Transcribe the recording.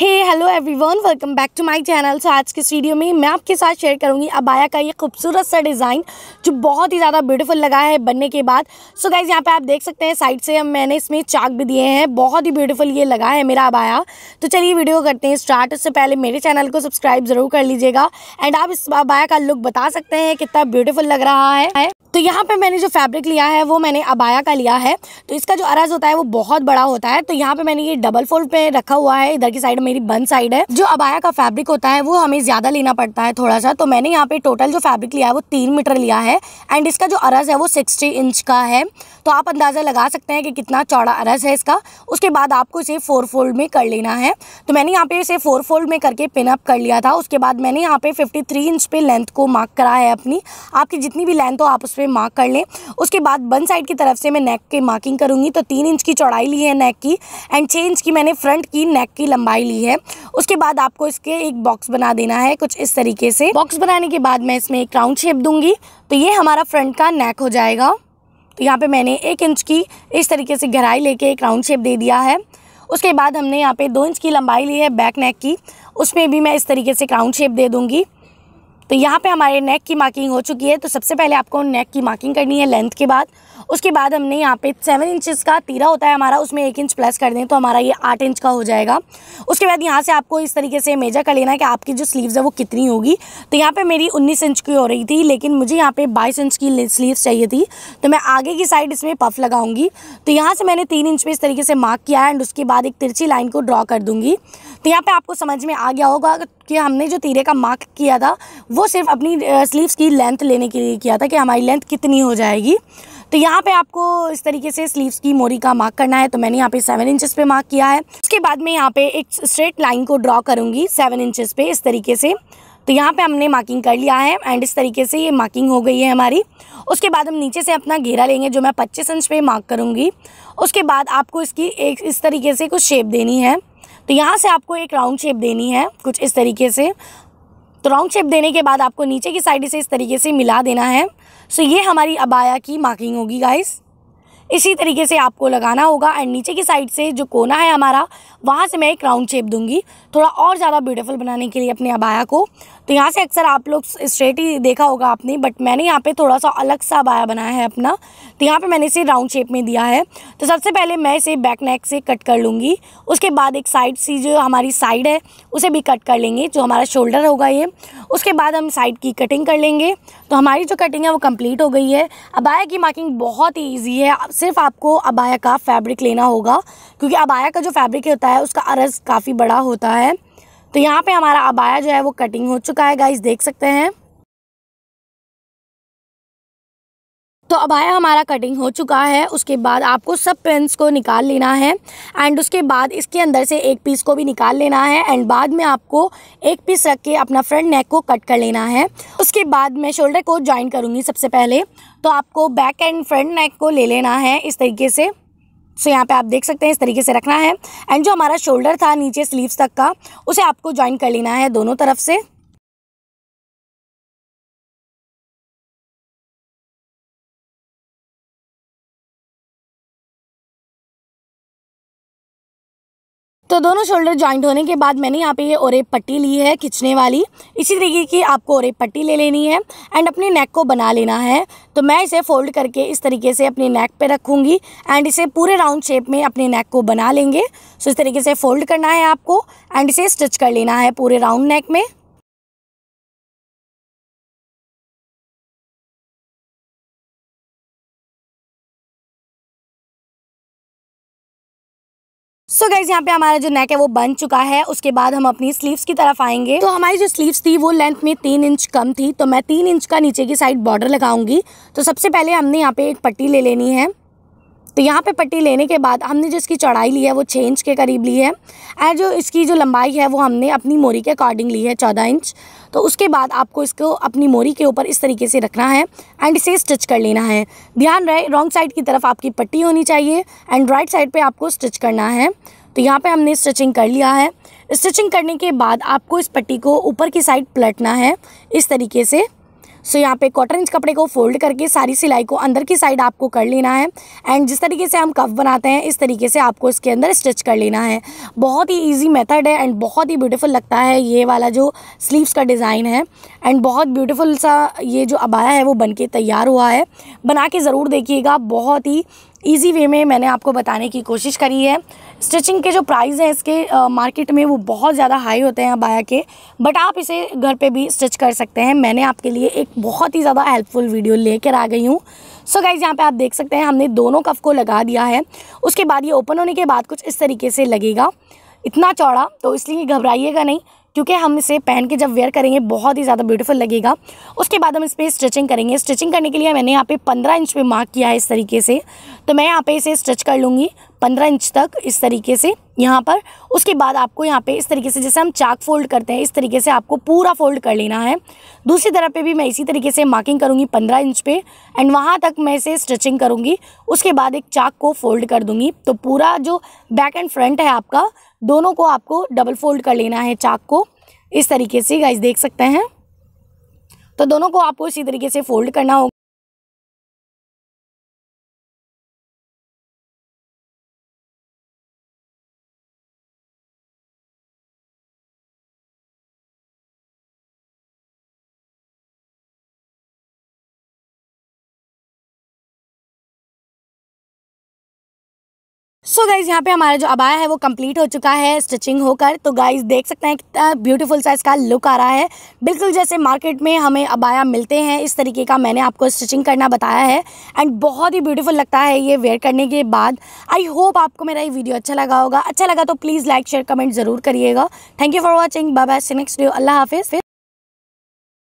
hey hello everyone welcome back to my channel so आज के video में मैं आपके साथ शेयर करूंगी अबाया का ये खूबसूरत सा डिज़ाइन जो बहुत ही ज़्यादा ब्यूटीफुल लगा है बनने के बाद सो गाइज यहाँ पे आप देख सकते हैं साइड से हम मैंने इसमें चाक भी दिए हैं बहुत ही ब्यूटीफुल ये लगा है मेरा अबाया तो चलिए वीडियो करते हैं स्टार्ट उससे पहले मेरे चैनल को सब्सक्राइब ज़रूर कर लीजिएगा एंड आप इस अबाया का लुक बता सकते हैं कितना ब्यूटीफुल लग रहा है तो यहाँ पे मैंने जो फैब्रिक लिया है वो मैंने अबाया का लिया है तो इसका जो अरज होता है वो बहुत बड़ा होता है तो यहाँ पे मैंने ये डबल फोल्ड पे रखा हुआ है इधर की साइड में मेरी बन साइड है जो अबाया का फैब्रिक होता है वो हमें ज़्यादा लेना पड़ता है थोड़ा सा तो मैंने यहाँ पे टोटल जो फैब्रिक लिया है वो तीन मीटर लिया है एंड इसका जो अरस है वो सिक्सटी इंच का है तो आप अंदाज़ा लगा सकते हैं कि कितना चौड़ा अरस है इसका उसके बाद आपको इसे फोर फोल्ड में कर लेना है तो मैंने यहाँ पे इसे फोर फोल्ड में करके पिनअप कर लिया था उसके बाद मैंने यहाँ पे 53 इंच पे लेंथ को मार्क करा है अपनी आपकी जितनी भी लेंथ हो आप उस पर मार्क कर लें उसके बाद बन साइड की तरफ से मैं नेक की मार्किंग करूंगी तो तीन इंच की चौड़ाई ली है नेक की एंड छः इंच की मैंने फ्रंट की नेक की लंबाई ली है उसके बाद आपको इसके एक बॉक्स बना देना है कुछ इस तरीके से बॉक्स बनाने के बाद मैं इसमें एक राउंड शेप दूंगी तो ये हमारा फ्रंट का नेक हो जाएगा तो यहाँ पे मैंने एक इंच की इस तरीके से गहराई लेके एक राउंड शेप दे दिया है उसके बाद हमने यहाँ पे दो इंच की लंबाई ली है बैक नेक की उसमें भी मैं इस तरीके से राउंड शेप दे दूँगी तो यहाँ पे हमारे नेक की मार्किंग हो चुकी है तो सबसे पहले आपको नेक की मार्किंग करनी है लेंथ के बाद उसके बाद हमने यहाँ पे सेवन इंचज़ का तीरा होता है हमारा उसमें एक इंच प्लस कर दें तो हमारा ये आठ इंच का हो जाएगा उसके बाद यहाँ से आपको इस तरीके से मेजर कर लेना है कि आपकी जो स्लीव्स है वो कितनी होगी तो यहाँ पर मेरी उन्नीस इंच की हो रही थी लेकिन मुझे यहाँ पर बाईस इंच की स्लीव्स चाहिए थी तो मैं आगे की साइड इसमें पफ लगाऊंगी तो यहाँ से मैंने तीन इंच पर इस तरीके से मार्क किया है एंड उसके बाद एक तिरछी लाइन को ड्रॉ कर दूँगी तो यहाँ पर आपको समझ में आ गया होगा कि हमने जो तीरे का मार्क किया था वो सिर्फ अपनी स्लीव्स की लेंथ लेने के लिए किया था कि हमारी लेंथ कितनी हो जाएगी तो यहाँ पे आपको इस तरीके से स्लीव्स की मोरी का मार्क करना है तो मैंने यहाँ पे सेवन इंचज़ पे मार्क किया है उसके बाद मैं यहाँ पे एक स्ट्रेट लाइन को ड्रॉ करूँगी सेवन इंचज़ पे इस तरीके से तो यहाँ पे हमने मार्किंग कर लिया है एंड इस तरीके से ये मार्किंग हो गई है हमारी उसके बाद हम नीचे से अपना घेरा लेंगे जो मैं पच्चीस इंच पे मार्क करूँगी उसके बाद आपको इसकी एक इस तरीके से कुछ शेप देनी है तो यहाँ से आपको एक राउंड शेप देनी है कुछ इस तरीके से तो राउंड शेप देने के बाद आपको नीचे की साइड से इस तरीके से मिला देना है सो ये हमारी अबाया की मार्किंग होगी गाइस इसी तरीके से आपको लगाना होगा एंड नीचे की साइड से जो कोना है हमारा वहाँ से मैं एक राउंड शेप दूंगी थोड़ा और ज़्यादा ब्यूटीफुल बनाने के लिए अपने अबाया को तो यहाँ से अक्सर आप लोग स्ट्रेट ही देखा होगा आपने बट मैंने यहाँ पे थोड़ा सा अलग सा अबाया बनाया है अपना तो यहाँ पे मैंने इसे राउंड शेप में दिया है तो सबसे पहले मैं इसे बैक नेक से कट कर लूँगी उसके बाद एक साइड सी जो हमारी साइड है उसे भी कट कर लेंगे जो हमारा शोल्डर होगा ये उसके बाद हम साइड की कटिंग कर लेंगे तो हमारी जो कटिंग है वो कम्प्लीट हो गई है अबाया की मार्किंग बहुत ही ईजी है सिर्फ आपको अबाया का फैब्रिक लेना होगा क्योंकि अबाया का जो फैब्रिक होता है उसका अरज काफ़ी बड़ा होता है तो यहाँ पे हमारा अबाया जो है वो कटिंग हो चुका है गाइस देख सकते हैं तो अब आया हमारा कटिंग हो चुका है उसके बाद आपको सब पेंस को निकाल लेना है एंड उसके बाद इसके अंदर से एक पीस को भी निकाल लेना है एंड बाद में आपको एक पीस रख के अपना फ्रंट नेक को कट कर लेना है उसके बाद मैं शोल्डर को ज्वाइन करूँगी सबसे पहले तो आपको बैक एंड फ्रंट नेक को ले लेना है इस तरीके से सो यहाँ पे आप देख सकते हैं इस तरीके से रखना है एंड जो हमारा शोल्डर था नीचे स्लीव्स तक का उसे आपको ज्वाइन कर लेना है दोनों तरफ से तो दोनों शोल्डर ज्वाइंट होने के बाद मैंने यहाँ पे ये ओरेप पट्टी ली है खिंचने वाली इसी तरीके की आपको ओरेप पट्टी ले लेनी है एंड अपने नेक को बना लेना है तो मैं इसे फोल्ड करके इस तरीके से अपने नेक पे रखूँगी एंड इसे पूरे राउंड शेप में अपने नेक को बना लेंगे सो इस तरीके से फोल्ड करना है आपको एंड इसे स्टिच कर लेना है पूरे राउंड नेक में सो गैस यहाँ पे हमारा जो नेक है वो बन चुका है उसके बाद हम अपनी स्लीव्स की तरफ आएंगे तो हमारी जो स्लीव्स थी वो लेंथ में तीन इंच कम थी तो मैं तीन इंच का नीचे की साइड बॉर्डर लगाऊंगी तो सबसे पहले हमने यहाँ पे एक पट्टी ले लेनी है तो यहाँ पे पट्टी लेने के बाद हमने जो इसकी चौड़ाई ली है वो छः इंच के करीब ली है एंड जो इसकी जो लंबाई है वो हमने अपनी मोरी के अकॉर्डिंग ली है चौदह इंच तो उसके बाद आपको इसको अपनी मोरी के ऊपर इस तरीके से रखना है एंड इसे स्टिच कर लेना है ध्यान रहे रॉन्ग साइड की तरफ आपकी पट्टी होनी चाहिए एंड राइट साइड पर आपको स्टिच करना है तो यहाँ पर हमने स्टिचिंग कर लिया है स्टिचिंग करने के बाद आपको इस पट्टी को ऊपर की साइड पलटना है इस तरीके से सो यहाँ पे क्वार्टर इंच कपड़े को फोल्ड करके सारी सिलाई को अंदर की साइड आपको कर लेना है एंड जिस तरीके से हम कफ बनाते हैं इस तरीके से आपको इसके अंदर स्टिच कर लेना है बहुत ही ईजी मेथड है एंड बहुत ही ब्यूटीफुल लगता है ये वाला जो स्लीव्स का डिज़ाइन है एंड बहुत ब्यूटीफुल सा ये जो अबाया है वो बन के तैयार हुआ है बना के ज़रूर देखिएगा बहुत ही ईजी वे में मैंने आपको बताने की कोशिश करी है स्टिचिंग के जो प्राइस हैं इसके आ, मार्केट में वो बहुत ज़्यादा हाई होते हैं बाया के बट आप इसे घर पे भी स्टिच कर सकते हैं मैंने आपके लिए एक बहुत ही ज़्यादा हेल्पफुल वीडियो लेकर आ गई हूँ सो गाइज यहाँ पे आप देख सकते हैं हमने दोनों कफ को लगा दिया है उसके बाद ये ओपन होने के बाद कुछ इस तरीके से लगेगा इतना चौड़ा तो इसलिए घबराइएगा नहीं क्योंकि हम इसे पहन के जब वेयर करेंगे बहुत ही ज़्यादा ब्यूटीफुल लगेगा उसके बाद हम इस पर स्ट्रिचिंग करेंगे स्ट्रिचिंग करने के लिए मैंने यहाँ पे पंद्रह इंच पे मार्क किया है इस तरीके से तो मैं यहाँ पे इसे स्ट्रेच कर लूँगी पंद्रह इंच तक इस तरीके से यहाँ पर उसके बाद आपको यहाँ पे इस तरीके से जैसे हम चाक फोल्ड करते हैं इस तरीके से आपको पूरा फोल्ड कर लेना है दूसरी तरफ पे भी मैं इसी तरीके से मार्किंग करूँगी पंद्रह इंच पे एंड वहाँ तक मैं इसे स्ट्रिचिंग करूँगी उसके बाद एक चाक को फोल्ड कर दूँगी तो पूरा जो बैक एंड फ्रंट है आपका दोनों को आपको डबल फोल्ड कर लेना है चाक को इस तरीके से गाइस देख सकते हैं तो दोनों को आपको इसी तरीके से फोल्ड करना होगा सो गाइज़ यहाँ पे हमारा जो अबाया है वो कंप्लीट हो चुका है स्टिचिंग होकर तो गाइज़ देख सकते हैं कितना ब्यूटीफुल सा इसका लुक आ रहा है बिल्कुल जैसे मार्केट में हमें अबाया मिलते हैं इस तरीके का मैंने आपको स्टिचिंग करना बताया है एंड बहुत ही ब्यूटीफुल लगता है ये वेयर करने के बाद आई होप आपको मेरा ये वीडियो अच्छा लगा होगा अच्छा लगा तो प्लीज़ लाइक शेयर कमेंट ज़रूर करिएगा thank you for watching bye bye से नेक्स्ट वीडियो अल्लाह हाफिज़